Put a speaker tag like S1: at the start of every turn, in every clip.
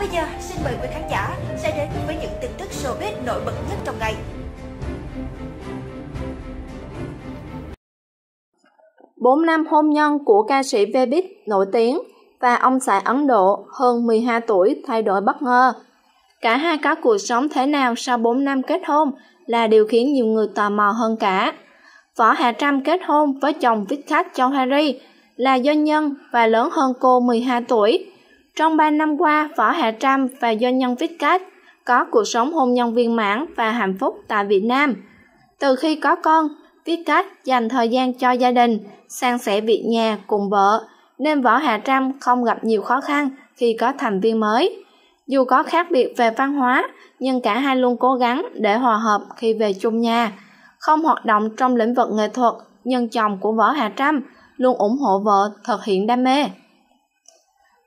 S1: Còn bây giờ, xin mời quý khán giả sẽ đến với những tin tức showbiz nổi bật nhất trong ngày. Bốn năm hôn nhân của ca sĩ Vebit nổi tiếng và ông xã Ấn Độ hơn 12 tuổi thay đổi bất ngờ. Cả hai có cuộc sống thế nào sau 4 năm kết hôn là điều khiến nhiều người tò mò hơn cả. Võ Hà Trâm kết hôn với chồng Vikat Chowhari là doanh nhân và lớn hơn cô 12 tuổi. Trong 3 năm qua, Võ Hạ Trâm và doanh nhân Vickcat có cuộc sống hôn nhân viên mãn và hạnh phúc tại Việt Nam. Từ khi có con, Vickcat dành thời gian cho gia đình, sang sẻ việc nhà cùng vợ, nên Võ Hạ Trâm không gặp nhiều khó khăn khi có thành viên mới. Dù có khác biệt về văn hóa, nhưng cả hai luôn cố gắng để hòa hợp khi về chung nhà. Không hoạt động trong lĩnh vực nghệ thuật, nhưng chồng của Võ Hà Trâm luôn ủng hộ vợ thực hiện đam mê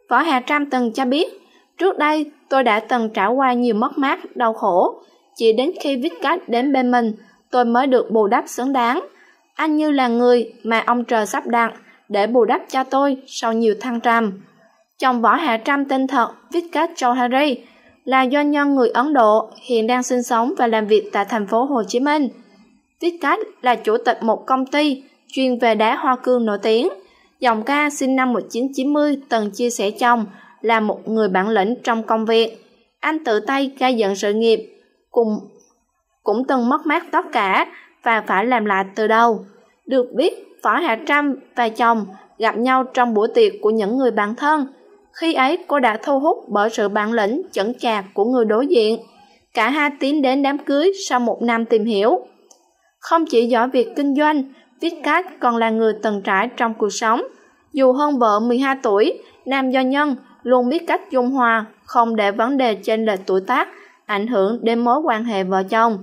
S1: võ hà trâm từng cho biết trước đây tôi đã từng trải qua nhiều mất mát đau khổ chỉ đến khi viết cách đến bên mình tôi mới được bù đắp xứng đáng anh như là người mà ông trời sắp đặt để bù đắp cho tôi sau nhiều thăng trầm chồng võ hạ trâm tên thật Vikas Choudhary là doanh nhân người Ấn Độ hiện đang sinh sống và làm việc tại thành phố Hồ Chí Minh. Vikas là chủ tịch một công ty chuyên về đá hoa cương nổi tiếng. Dòng ca sinh năm 1990 từng chia sẻ chồng là một người bản lĩnh trong công việc. Anh tự tay gây dựng sự nghiệp, cùng cũng từng mất mát tất cả và phải làm lại từ đầu. Được biết, Võ Hạ Trâm và chồng gặp nhau trong buổi tiệc của những người bạn thân. Khi ấy, cô đã thu hút bởi sự bản lĩnh chững chạc của người đối diện. Cả hai tiến đến đám cưới sau một năm tìm hiểu. Không chỉ giỏi việc kinh doanh, Vittgat còn là người từng trải trong cuộc sống. Dù hơn vợ 12 tuổi, nam doanh nhân luôn biết cách dung hòa, không để vấn đề trên lệch tuổi tác ảnh hưởng đến mối quan hệ vợ chồng.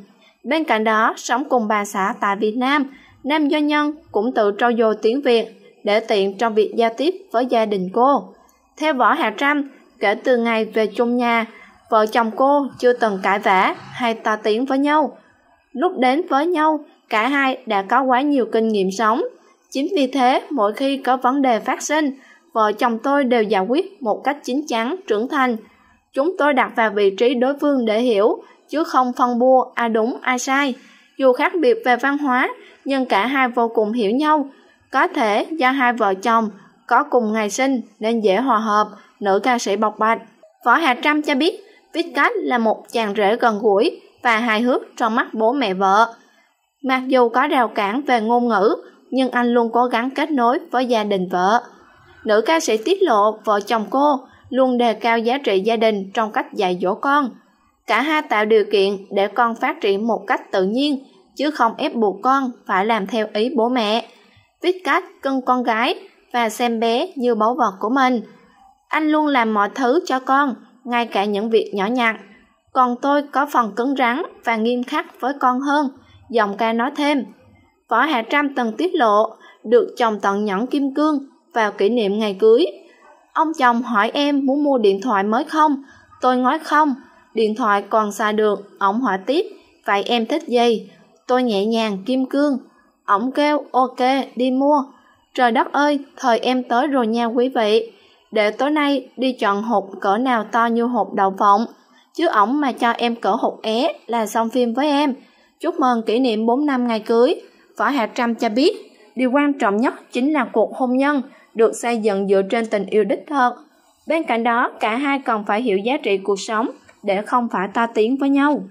S1: Bên cạnh đó, sống cùng bà xã tại Việt Nam, nam doanh nhân cũng tự trau dồi tiếng Việt để tiện trong việc giao tiếp với gia đình cô. Theo Võ Hà Trâm, kể từ ngày về chung nhà, vợ chồng cô chưa từng cãi vã hay to tiếng với nhau. Lúc đến với nhau, cả hai đã có quá nhiều kinh nghiệm sống chính vì thế mỗi khi có vấn đề phát sinh vợ chồng tôi đều giải quyết một cách chín chắn trưởng thành chúng tôi đặt vào vị trí đối phương để hiểu chứ không phân bua ai à đúng ai à sai dù khác biệt về văn hóa nhưng cả hai vô cùng hiểu nhau có thể do hai vợ chồng có cùng ngày sinh nên dễ hòa hợp nữ ca sĩ bộc bạch võ hà trâm cho biết Vickers là một chàng rể gần gũi và hài hước trong mắt bố mẹ vợ mặc dù có rào cản về ngôn ngữ nhưng anh luôn cố gắng kết nối với gia đình vợ nữ ca sĩ tiết lộ vợ chồng cô luôn đề cao giá trị gia đình trong cách dạy dỗ con cả hai tạo điều kiện để con phát triển một cách tự nhiên chứ không ép buộc con phải làm theo ý bố mẹ viết cách cưng con gái và xem bé như báu vật của mình anh luôn làm mọi thứ cho con ngay cả những việc nhỏ nhặt còn tôi có phần cứng rắn và nghiêm khắc với con hơn dòng ca nói thêm võ hạ trâm từng tiết lộ được chồng tặng nhẫn kim cương vào kỷ niệm ngày cưới ông chồng hỏi em muốn mua điện thoại mới không tôi nói không điện thoại còn xài được ổng hỏi tiếp vậy em thích gì tôi nhẹ nhàng kim cương ổng kêu ok đi mua trời đất ơi thời em tới rồi nha quý vị để tối nay đi chọn hộp cỡ nào to như hộp đậu phộng chứ ổng mà cho em cỡ hộp é là xong phim với em chúc mừng kỷ niệm 4 năm ngày cưới, Võ Hạ Trâm cho biết, điều quan trọng nhất chính là cuộc hôn nhân được xây dựng dựa trên tình yêu đích thực. Bên cạnh đó, cả hai cần phải hiểu giá trị cuộc sống để không phải to tiếng với nhau.